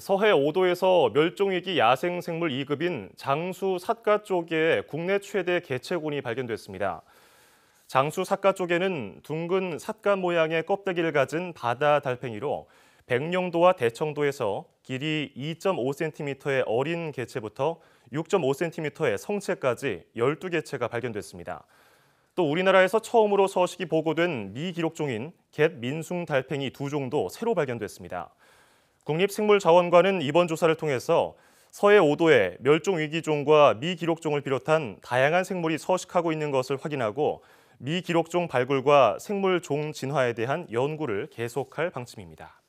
서해 5도에서 멸종위기 야생생물 2급인 장수 삿가 쪽에 국내 최대 개체군이 발견됐습니다. 장수 삿가 쪽에는 둥근 삿가 모양의 껍데기를 가진 바다 달팽이로 백령도와 대청도에서 길이 2.5cm의 어린 개체부터 6.5cm의 성체까지 12개체가 발견됐습니다. 또 우리나라에서 처음으로 서식이 보고된 미기록종인 갯 민숭 달팽이 두 종도 새로 발견됐습니다. 국립생물자원관은 이번 조사를 통해서 서해 5도에 멸종위기종과 미기록종을 비롯한 다양한 생물이 서식하고 있는 것을 확인하고 미기록종 발굴과 생물종 진화에 대한 연구를 계속할 방침입니다.